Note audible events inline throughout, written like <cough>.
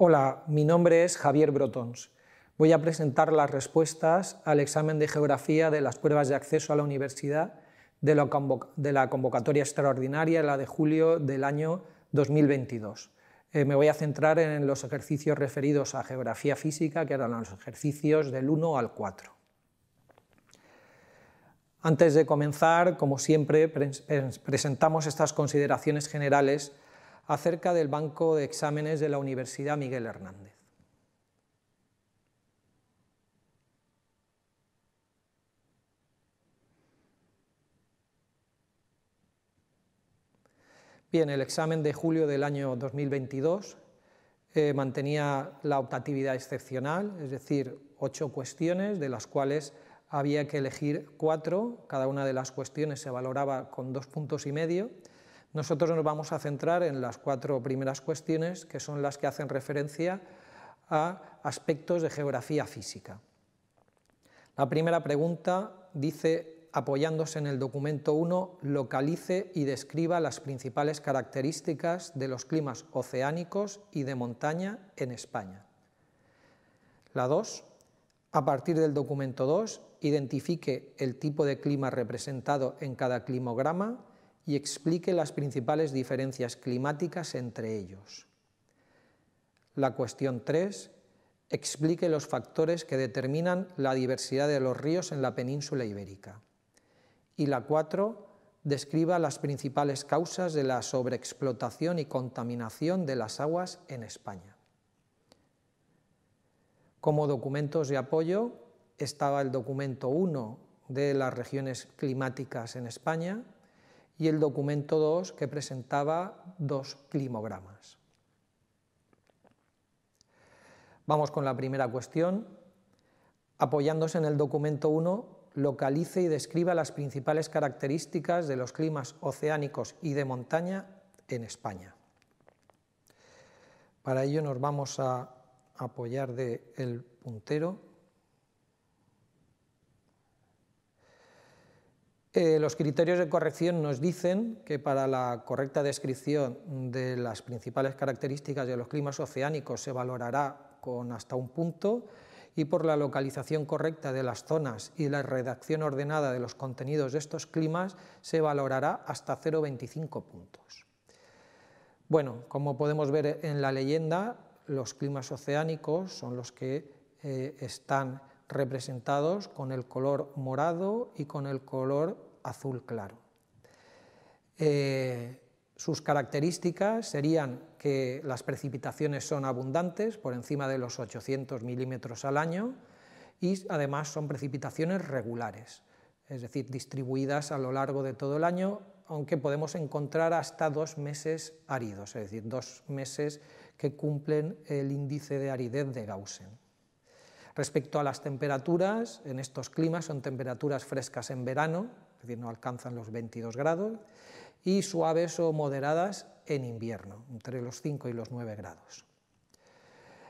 Hola, mi nombre es Javier Brotons. Voy a presentar las respuestas al examen de geografía de las pruebas de acceso a la universidad de la, convocatoria extraordinaria, la de julio del año 2022. Eh, me voy a centrar en los ejercicios referidos a geografía física, que eran los ejercicios del 1 al 4. Antes de comenzar, como siempre, eh, presentamos estas consideraciones generales acerca del Banco de Exámenes de la Universidad Miguel Hernández. Bien, el examen de julio del año 2022 eh, mantenía la optatividad excepcional, es decir, ocho cuestiones, de las cuales había que elegir cuatro, cada una de las cuestiones se valoraba con dos puntos y medio, nosotros nos vamos a centrar en las cuatro primeras cuestiones, que son las que hacen referencia a aspectos de geografía física. La primera pregunta dice, apoyándose en el documento 1, localice y describa las principales características de los climas oceánicos y de montaña en España. La 2, a partir del documento 2, identifique el tipo de clima representado en cada climograma y explique las principales diferencias climáticas entre ellos. La cuestión 3 explique los factores que determinan la diversidad de los ríos en la península ibérica. Y la 4 describa las principales causas de la sobreexplotación y contaminación de las aguas en España. Como documentos de apoyo estaba el documento 1 de las regiones climáticas en España, y el documento 2 que presentaba dos climogramas. Vamos con la primera cuestión. Apoyándose en el documento 1, localice y describa las principales características de los climas oceánicos y de montaña en España. Para ello nos vamos a apoyar del el puntero Eh, los criterios de corrección nos dicen que para la correcta descripción de las principales características de los climas oceánicos se valorará con hasta un punto y por la localización correcta de las zonas y la redacción ordenada de los contenidos de estos climas se valorará hasta 0,25 puntos. Bueno, como podemos ver en la leyenda, los climas oceánicos son los que eh, están representados con el color morado y con el color azul claro. Eh, sus características serían que las precipitaciones son abundantes, por encima de los 800 milímetros al año, y además son precipitaciones regulares, es decir, distribuidas a lo largo de todo el año, aunque podemos encontrar hasta dos meses áridos, es decir, dos meses que cumplen el índice de aridez de Gausen. Respecto a las temperaturas, en estos climas son temperaturas frescas en verano, es decir, no alcanzan los 22 grados, y suaves o moderadas en invierno, entre los 5 y los 9 grados.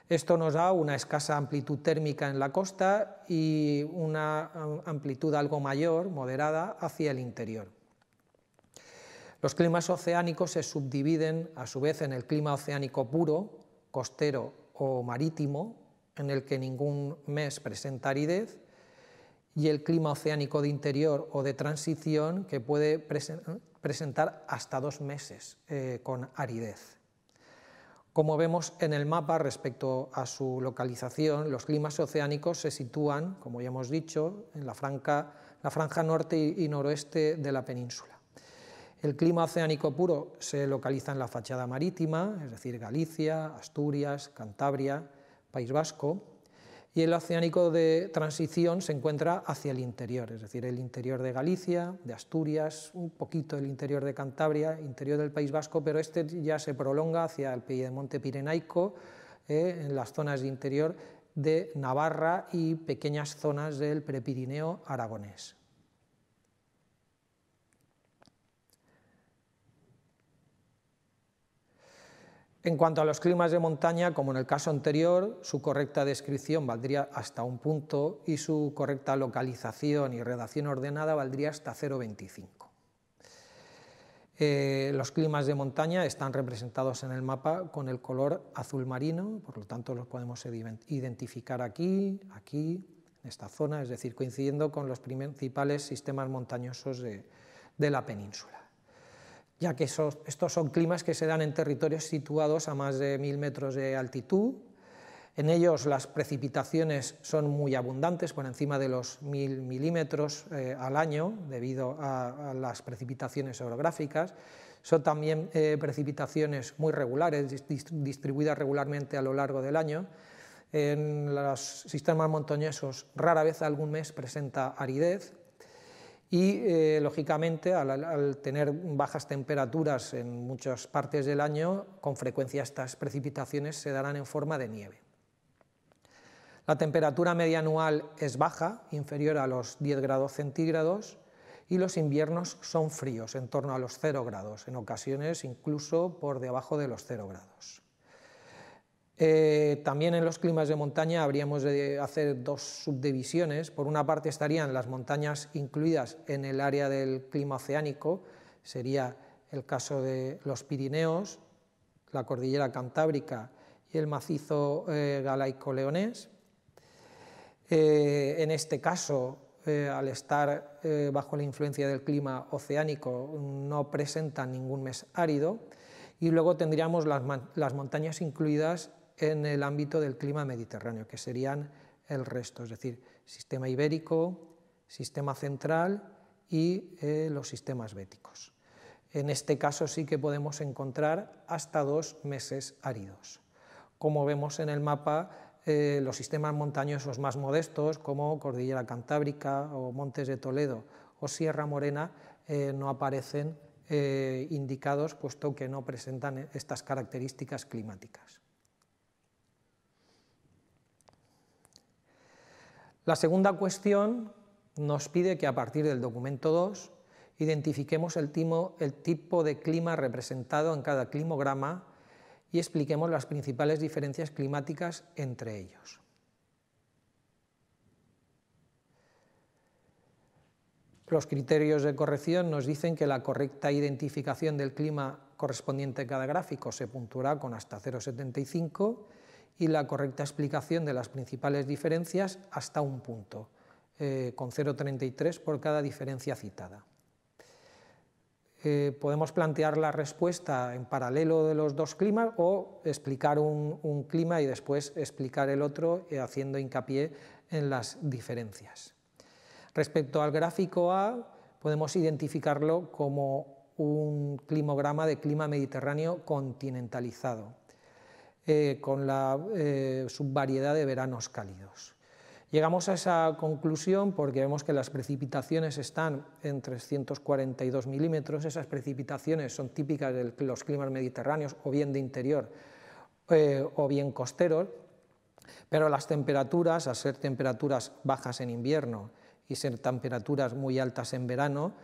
Esto nos da una escasa amplitud térmica en la costa y una amplitud algo mayor, moderada, hacia el interior. Los climas oceánicos se subdividen a su vez en el clima oceánico puro, costero o marítimo, en el que ningún mes presenta aridez, y el clima oceánico de interior o de transición que puede presentar hasta dos meses eh, con aridez. Como vemos en el mapa respecto a su localización, los climas oceánicos se sitúan, como ya hemos dicho, en la, la franja norte y noroeste de la península. El clima oceánico puro se localiza en la fachada marítima, es decir, Galicia, Asturias, Cantabria, País Vasco, y el oceánico de transición se encuentra hacia el interior, es decir, el interior de Galicia, de Asturias, un poquito el interior de Cantabria, interior del País Vasco, pero este ya se prolonga hacia el Piedemonte Pirenaico, eh, en las zonas de interior de Navarra y pequeñas zonas del Prepirineo aragonés. En cuanto a los climas de montaña, como en el caso anterior, su correcta descripción valdría hasta un punto y su correcta localización y redacción ordenada valdría hasta 0,25. Eh, los climas de montaña están representados en el mapa con el color azul marino, por lo tanto los podemos identificar aquí, aquí, en esta zona, es decir, coincidiendo con los principales sistemas montañosos de la península ya que estos son climas que se dan en territorios situados a más de 1.000 metros de altitud. En ellos las precipitaciones son muy abundantes, por encima de los 1.000 milímetros eh, al año, debido a, las precipitaciones orográficas. Son también eh, precipitaciones muy regulares, distribuidas regularmente a lo largo del año. En los sistemas montañosos rara vez algún mes presenta aridez, y eh, lógicamente al, al, tener bajas temperaturas en muchas partes del año, con frecuencia estas precipitaciones se darán en forma de nieve. La temperatura media anual es baja, inferior a los 10 grados centígrados, y los inviernos son fríos, en torno a los 0 grados, en ocasiones incluso por debajo de los 0 grados. Eh, también en los climas de montaña habríamos de hacer dos subdivisiones. Por una parte estarían las montañas incluidas en el área del clima oceánico, sería el caso de los Pirineos, la cordillera Cantábrica y el macizo eh, galaico-leonés. Eh, en este caso, al estar bajo la influencia del clima oceánico, no presentan ningún mes árido y luego tendríamos las, montañas incluidas en el ámbito del clima mediterráneo, que serían el resto, es decir, sistema ibérico, sistema central y eh, los sistemas béticos. En este caso sí que podemos encontrar hasta dos meses áridos. Como vemos en el mapa, eh, los sistemas montañosos más modestos, como Cordillera Cantábrica o Montes de Toledo o Sierra Morena, eh, no aparecen indicados, puesto que no presentan estas características climáticas. La segunda cuestión nos pide que a partir del documento 2 identifiquemos el, el tipo de clima representado en cada climograma y expliquemos las principales diferencias climáticas entre ellos. Los criterios de corrección nos dicen que la correcta identificación del clima correspondiente a cada gráfico se puntuará con hasta 0,75 y la correcta explicación de las principales diferencias hasta un punto, eh, con 0,33 por cada diferencia citada. Eh, podemos plantear la respuesta en paralelo de los dos climas o explicar un, clima y después explicar el otro eh, haciendo hincapié en las diferencias. Respecto al gráfico A, podemos identificarlo como un climograma de clima mediterráneo continentalizado. Eh, con la eh, subvariedad de veranos cálidos. Llegamos a esa conclusión porque vemos que las precipitaciones están en 342 milímetros, esas precipitaciones son típicas de los climas mediterráneos o bien de interior eh, o bien costeros, pero las temperaturas, al ser temperaturas bajas en invierno y ser temperaturas muy altas en verano,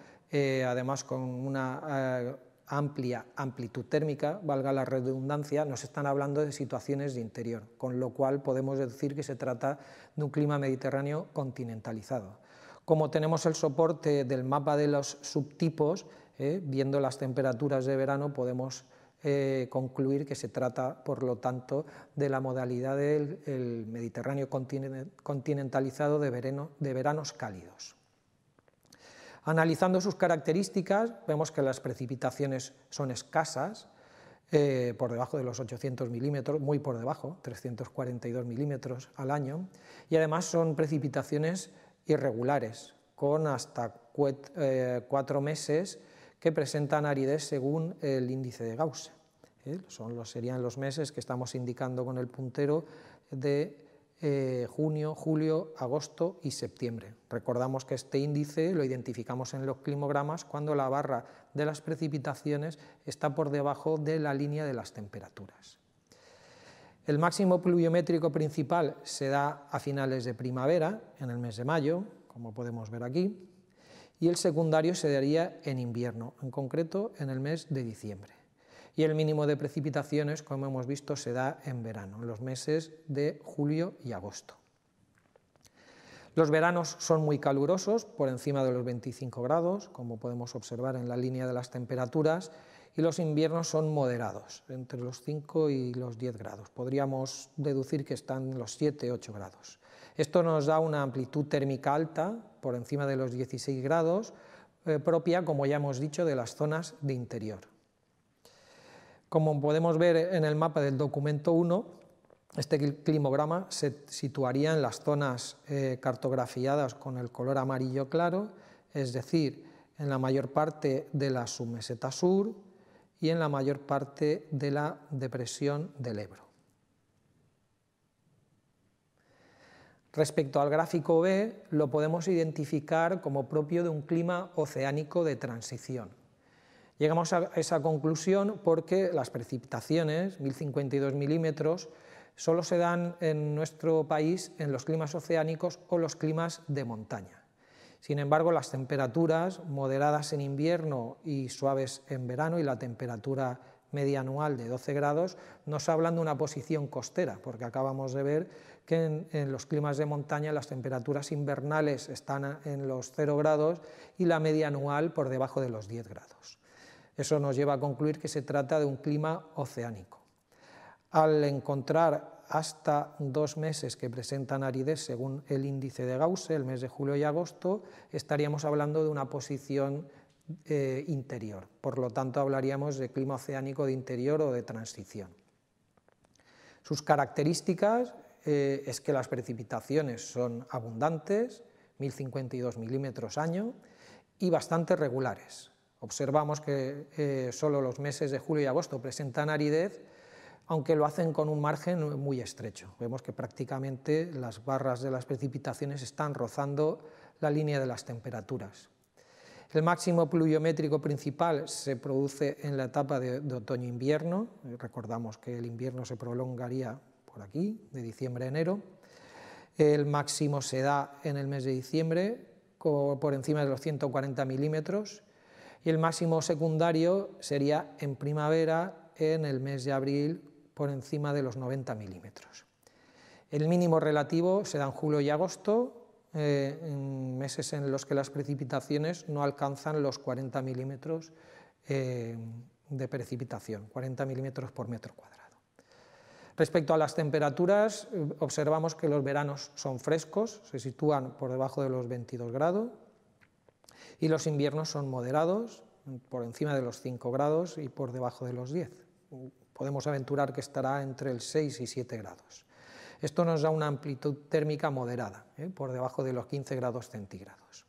además con una amplia amplitud térmica, valga la redundancia, nos están hablando de situaciones de interior, con lo cual podemos decir que se trata de un clima mediterráneo continentalizado. Como tenemos el soporte del mapa de los subtipos, eh, viendo las temperaturas de verano podemos eh, concluir que se trata, por lo tanto, de la modalidad del Mediterráneo continentalizado de veranos cálidos. Analizando sus características, vemos que las precipitaciones son escasas, eh, por debajo de los 800 milímetros, muy por debajo, 342 milímetros al año, y además son precipitaciones irregulares, con hasta eh, cuatro meses que presentan aridez según el índice de Gauss. ¿eh? Son los, serían los meses que estamos indicando con el puntero de eh, junio, julio, agosto y septiembre. Recordamos que este índice lo identificamos en los climogramas cuando la barra de las precipitaciones está por debajo de la línea de las temperaturas. El máximo pluviométrico principal se da a finales de primavera, en el mes de mayo, como podemos ver aquí, y el secundario se daría en invierno, en concreto en el mes de diciembre y el mínimo de precipitaciones, como hemos visto, se da en verano, en los meses de julio y agosto. Los veranos son muy calurosos, por encima de los 25 grados, como podemos observar en la línea de las temperaturas, y los inviernos son moderados, entre los 5 y los 10 grados. Podríamos deducir que están los 7, 8 grados. Esto nos da una amplitud térmica alta, por encima de los 16 grados, eh, propia, como ya hemos dicho, de las zonas de interior. Como podemos ver en el mapa del documento 1, este climograma se situaría en las zonas eh, cartografiadas con el color amarillo claro, es decir, en la mayor parte de la submeseta sur y en la mayor parte de la depresión del Ebro. Respecto al gráfico B, lo podemos identificar como propio de un clima oceánico de transición Llegamos a esa conclusión porque las precipitaciones, 1052 milímetros, solo se dan en nuestro país en los climas oceánicos o los climas de montaña. Sin embargo, las temperaturas moderadas en invierno y suaves en verano y la temperatura media anual de 12 grados nos hablan de una posición costera, porque acabamos de ver que en, los climas de montaña las temperaturas invernales están en los 0 grados y la media anual por debajo de los 10 grados. Eso nos lleva a concluir que se trata de un clima oceánico. Al encontrar hasta dos meses que presentan aridez según el índice de Gauss, el mes de julio y agosto, estaríamos hablando de una posición eh, interior. Por lo tanto, hablaríamos de clima oceánico de interior o de transición. Sus características eh, es que las precipitaciones son abundantes, 1052 milímetros año, y bastante regulares. Observamos que eh, solo los meses de julio y agosto presentan aridez, aunque lo hacen con un margen muy estrecho. Vemos que prácticamente las barras de las precipitaciones están rozando la línea de las temperaturas. El máximo pluviométrico principal se produce en la etapa de, otoño-invierno. Recordamos que el invierno se prolongaría por aquí, de diciembre a enero. El máximo se da en el mes de diciembre, por encima de los 140 milímetros, y el máximo secundario sería en primavera, en el mes de abril, por encima de los 90 milímetros. El mínimo relativo se da en julio y agosto, eh, meses en los que las precipitaciones no alcanzan los 40 milímetros eh, de precipitación, 40 milímetros por metro cuadrado. Respecto a las temperaturas, observamos que los veranos son frescos, se sitúan por debajo de los 22 grados, y los inviernos son moderados, por encima de los 5 grados y por debajo de los 10. Podemos aventurar que estará entre el 6 y 7 grados. Esto nos da una amplitud térmica moderada, ¿eh? por debajo de los 15 grados centígrados.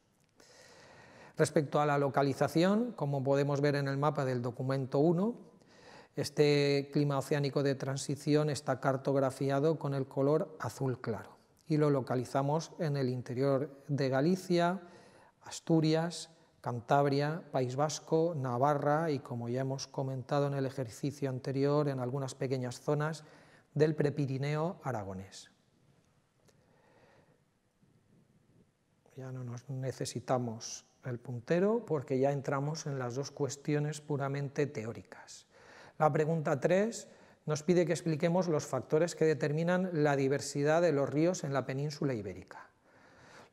Respecto a la localización, como podemos ver en el mapa del documento 1, este clima oceánico de transición está cartografiado con el color azul claro y lo localizamos en el interior de Galicia, Asturias, Cantabria, País Vasco, Navarra y, como ya hemos comentado en el ejercicio anterior, en algunas pequeñas zonas del Prepirineo aragonés. Ya no nos necesitamos el puntero porque ya entramos en las dos cuestiones puramente teóricas. La pregunta 3 nos pide que expliquemos los factores que determinan la diversidad de los ríos en la península ibérica.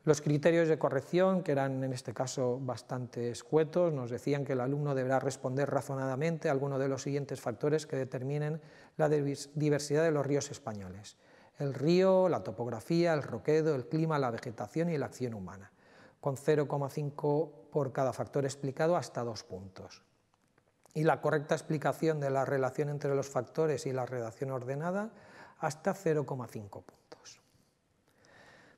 Los criterios de corrección, que eran en este caso bastante escuetos, nos decían que el alumno deberá responder razonadamente a alguno de los siguientes factores que determinen la diversidad de los ríos españoles. El río, la topografía, el roquedo, el clima, la vegetación y la acción humana, con 0,5 por cada factor explicado hasta dos puntos. Y la correcta explicación de la relación entre los factores y la redacción ordenada hasta 0,5 puntos.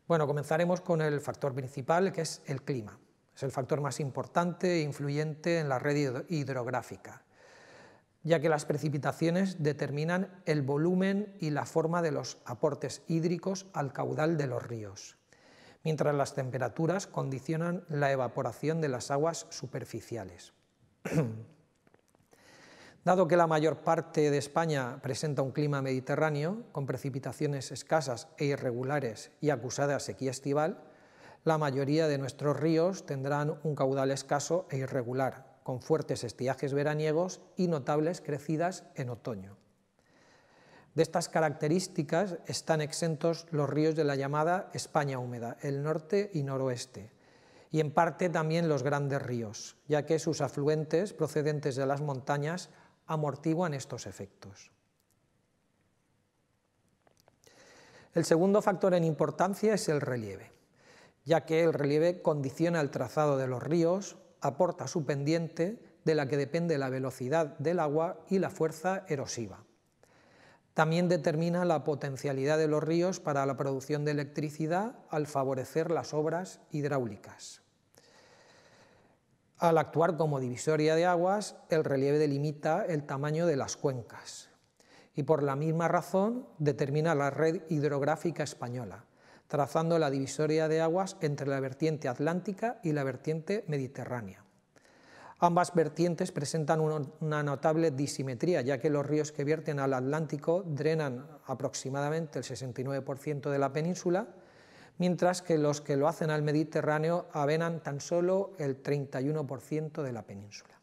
Bueno, comenzaremos con el factor principal, que es el clima. Es el factor más importante e influyente en la red hidrográfica, ya que las precipitaciones determinan el volumen y la forma de los aportes hídricos al caudal de los ríos, mientras las temperaturas condicionan la evaporación de las aguas superficiales. <clears throat> Dado que la mayor parte de España presenta un clima mediterráneo, con precipitaciones escasas e irregulares y acusada sequía estival, la mayoría de nuestros ríos tendrán un caudal escaso e irregular, con fuertes estiajes veraniegos y notables crecidas en otoño. De estas características están exentos los ríos de la llamada España húmeda, el norte y noroeste, y en parte también los grandes ríos, ya que sus afluentes procedentes de las montañas amortiguan estos efectos. El segundo factor en importancia es el relieve, ya que el relieve condiciona el trazado de los ríos, aporta su pendiente, de la que depende la velocidad del agua y la fuerza erosiva. También determina la potencialidad de los ríos para la producción de electricidad al favorecer las obras hidráulicas. Al actuar como divisoria de aguas, el relieve delimita el tamaño de las cuencas y por la misma razón determina la red hidrográfica española, trazando la divisoria de aguas entre la vertiente atlántica y la vertiente mediterránea. Ambas vertientes presentan una notable disimetría, ya que los ríos que vierten al Atlántico drenan aproximadamente el 69% de la península mientras que los que lo hacen al Mediterráneo avenan tan solo el 31% de la península.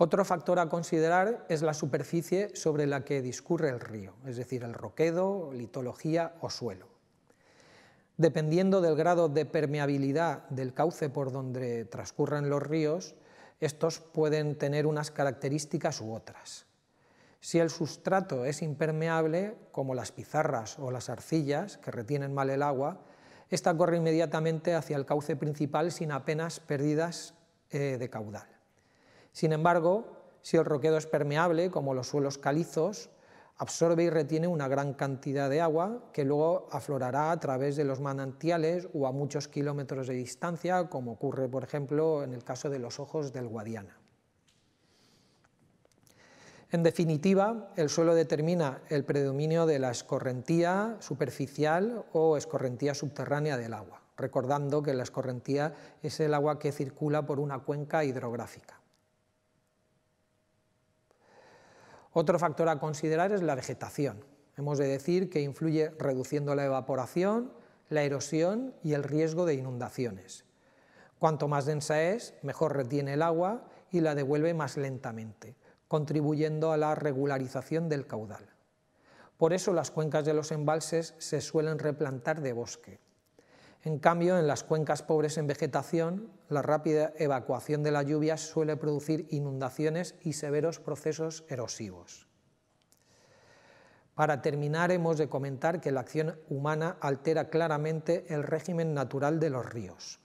Otro factor a considerar es la superficie sobre la que discurre el río, es decir, el roquedo, litología o suelo. Dependiendo del grado de permeabilidad del cauce por donde transcurren los ríos, estos pueden tener unas características u otras. Si el sustrato es impermeable, como las pizarras o las arcillas, que retienen mal el agua, esta corre inmediatamente hacia el cauce principal sin apenas pérdidas eh, de caudal. Sin embargo, si el roquedo es permeable, como los suelos calizos, absorbe y retiene una gran cantidad de agua que luego aflorará a través de los manantiales o a muchos kilómetros de distancia, como ocurre, por ejemplo, en el caso de los ojos del Guadiana. En definitiva, el suelo determina el predominio de la escorrentía superficial o escorrentía subterránea del agua, recordando que la escorrentía es el agua que circula por una cuenca hidrográfica. Otro factor a considerar es la vegetación. Hemos de decir que influye reduciendo la evaporación, la erosión y el riesgo de inundaciones. Cuanto más densa es, mejor retiene el agua y la devuelve más lentamente contribuyendo a la regularización del caudal. Por eso las cuencas de los embalses se suelen replantar de bosque. En cambio, en las cuencas pobres en vegetación, la rápida evacuación de la lluvia suele producir inundaciones y severos procesos erosivos. Para terminar, hemos de comentar que la acción humana altera claramente el régimen natural de los ríos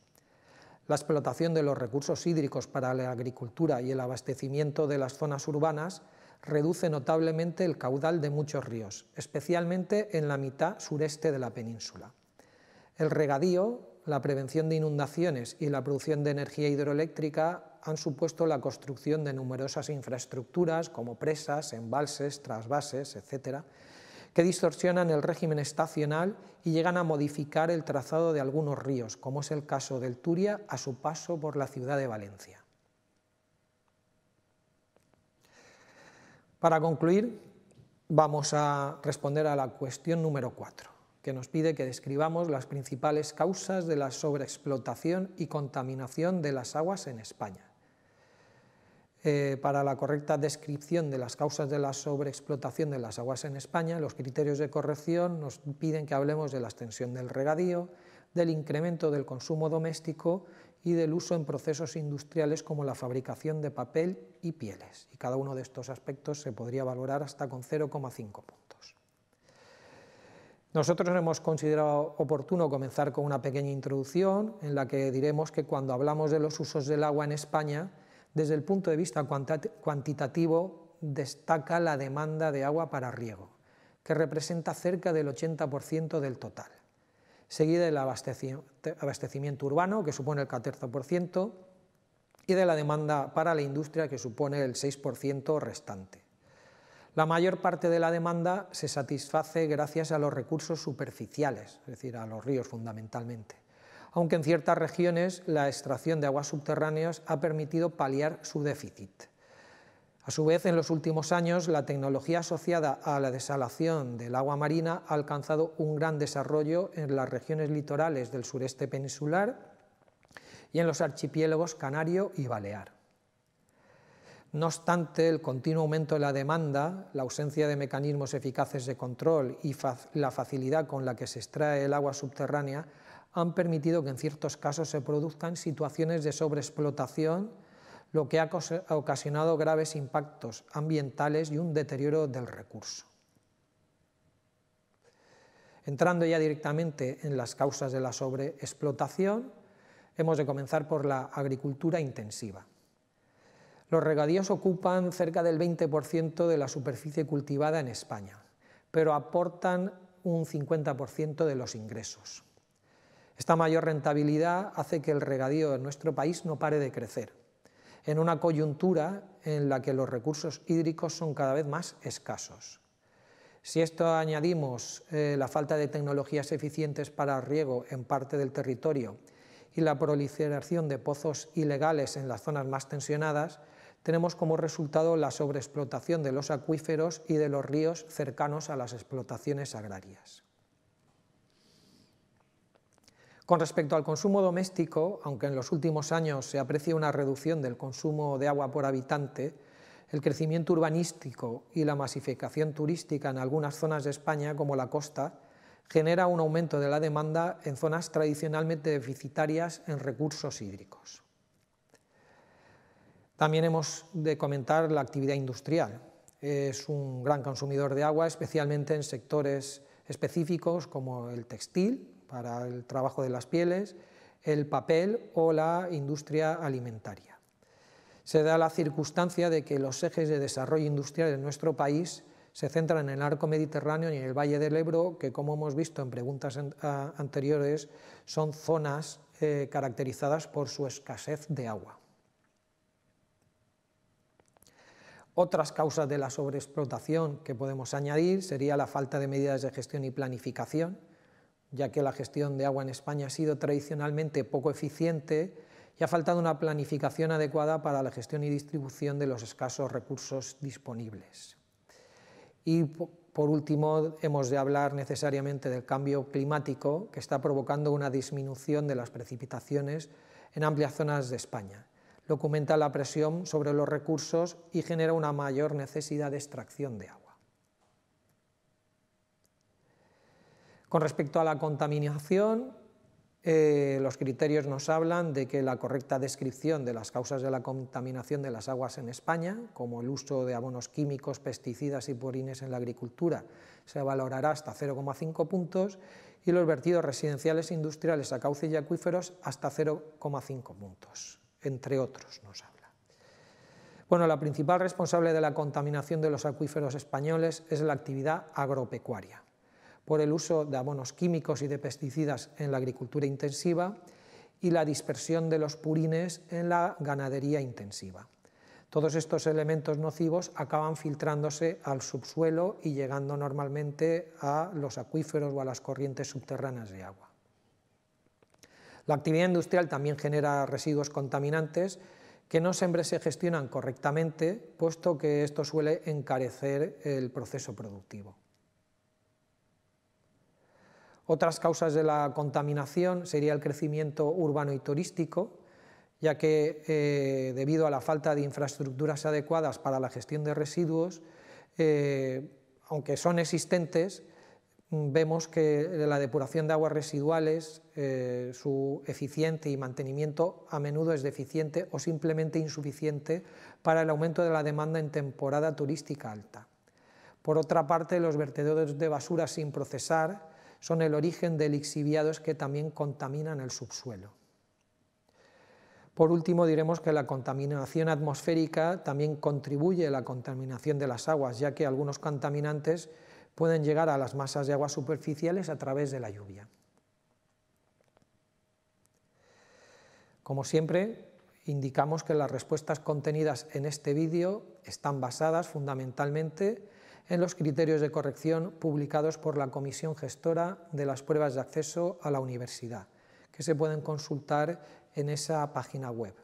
la explotación de los recursos hídricos para la agricultura y el abastecimiento de las zonas urbanas reduce notablemente el caudal de muchos ríos, especialmente en la mitad sureste de la península. El regadío, la prevención de inundaciones y la producción de energía hidroeléctrica han supuesto la construcción de numerosas infraestructuras como presas, embalses, trasvases, etc., que distorsionan el régimen estacional y llegan a modificar el trazado de algunos ríos, como es el caso del Turia a su paso por la ciudad de Valencia. Para concluir, vamos a responder a la cuestión número 4, que nos pide que describamos las principales causas de la sobreexplotación y contaminación de las aguas en España. Eh, para la correcta descripción de las causas de la sobreexplotación de las aguas en España, los criterios de corrección nos piden que hablemos de la extensión del regadío, del incremento del consumo doméstico y del uso en procesos industriales como la fabricación de papel y pieles. Y cada uno de estos aspectos se podría valorar hasta con 0,5 puntos. Nosotros hemos considerado oportuno comenzar con una pequeña introducción en la que diremos que cuando hablamos de los usos del agua en España, desde el punto de vista cuantitativo, destaca la demanda de agua para riego, que representa cerca del 80% del total, seguida del abastecimiento urbano, que supone el 14%, y de la demanda para la industria, que supone el 6% restante. La mayor parte de la demanda se satisface gracias a los recursos superficiales, es decir, a los ríos fundamentalmente aunque en ciertas regiones la extracción de aguas subterráneas ha permitido paliar su déficit. A su vez, en los últimos años, la tecnología asociada a la desalación del agua marina ha alcanzado un gran desarrollo en las regiones litorales del sureste peninsular y en los archipiélagos canario y balear. No obstante, el continuo aumento de la demanda, la ausencia de mecanismos eficaces de control y la facilidad con la que se extrae el agua subterránea han permitido que en ciertos casos se produzcan situaciones de sobreexplotación, lo que ha ocasionado graves impactos ambientales y un deterioro del recurso. Entrando ya directamente en las causas de la sobreexplotación, hemos de comenzar por la agricultura intensiva. Los regadíos ocupan cerca del 20% de la superficie cultivada en España, pero aportan un 50% de los ingresos. Esta mayor rentabilidad hace que el regadío en nuestro país no pare de crecer, en una coyuntura en la que los recursos hídricos son cada vez más escasos. Si esto añadimos eh, la falta de tecnologías eficientes para riego en parte del territorio y la proliferación de pozos ilegales en las zonas más tensionadas, tenemos como resultado la sobreexplotación de los acuíferos y de los ríos cercanos a las explotaciones agrarias. Con respecto al consumo doméstico, aunque en los últimos años se aprecia una reducción del consumo de agua por habitante, el crecimiento urbanístico y la masificación turística en algunas zonas de España, como la costa, genera un aumento de la demanda en zonas tradicionalmente deficitarias en recursos hídricos. También hemos de comentar la actividad industrial. Es un gran consumidor de agua, especialmente en sectores específicos como el textil, para el trabajo de las pieles, el papel o la industria alimentaria. Se da la circunstancia de que los ejes de desarrollo industrial de nuestro país se centran en el arco mediterráneo y en el Valle del Ebro, que como hemos visto en preguntas anteriores, son zonas eh, caracterizadas por su escasez de agua. Otras causas de la sobreexplotación que podemos añadir sería la falta de medidas de gestión y planificación, ya que la gestión de agua en España ha sido tradicionalmente poco eficiente y ha faltado una planificación adecuada para la gestión y distribución de los escasos recursos disponibles. Y por último, hemos de hablar necesariamente del cambio climático que está provocando una disminución de las precipitaciones en amplias zonas de España. Lo aumenta la presión sobre los recursos y genera una mayor necesidad de extracción de agua. Con respecto a la contaminación, eh, los criterios nos hablan de que la correcta descripción de las causas de la contaminación de las aguas en España, como el uso de abonos químicos, pesticidas y purines en la agricultura, se valorará hasta 0,5 puntos y los vertidos residenciales e industriales a cauces y acuíferos hasta 0,5 puntos, entre otros nos habla. Bueno, la principal responsable de la contaminación de los acuíferos españoles es la actividad agropecuaria por el uso de abonos químicos y de pesticidas en la agricultura intensiva y la dispersión de los purines en la ganadería intensiva. Todos estos elementos nocivos acaban filtrándose al subsuelo y llegando normalmente a los acuíferos o a las corrientes subterráneas de agua. La actividad industrial también genera residuos contaminantes que no siempre se gestionan correctamente, puesto que esto suele encarecer el proceso productivo. Otras causas de la contaminación sería el crecimiento urbano y turístico, ya que eh, debido a la falta de infraestructuras adecuadas para la gestión de residuos, eh, aunque son existentes, mm, vemos que la depuración de aguas residuales, eh, su eficiente y mantenimiento a menudo es deficiente o simplemente insuficiente para el aumento de la demanda en temporada turística alta. Por otra parte, los vertederos de basura sin procesar son el origen de lixiviados que también contaminan el subsuelo. Por último, diremos que la contaminación atmosférica también contribuye a la contaminación de las aguas, ya que algunos contaminantes pueden llegar a las masas de aguas superficiales a través de la lluvia. Como siempre, indicamos que las respuestas contenidas en este vídeo están basadas fundamentalmente en los criterios de corrección publicados por la Comisión Gestora de las Pruebas de Acceso a la Universidad, que se pueden consultar en esa página web.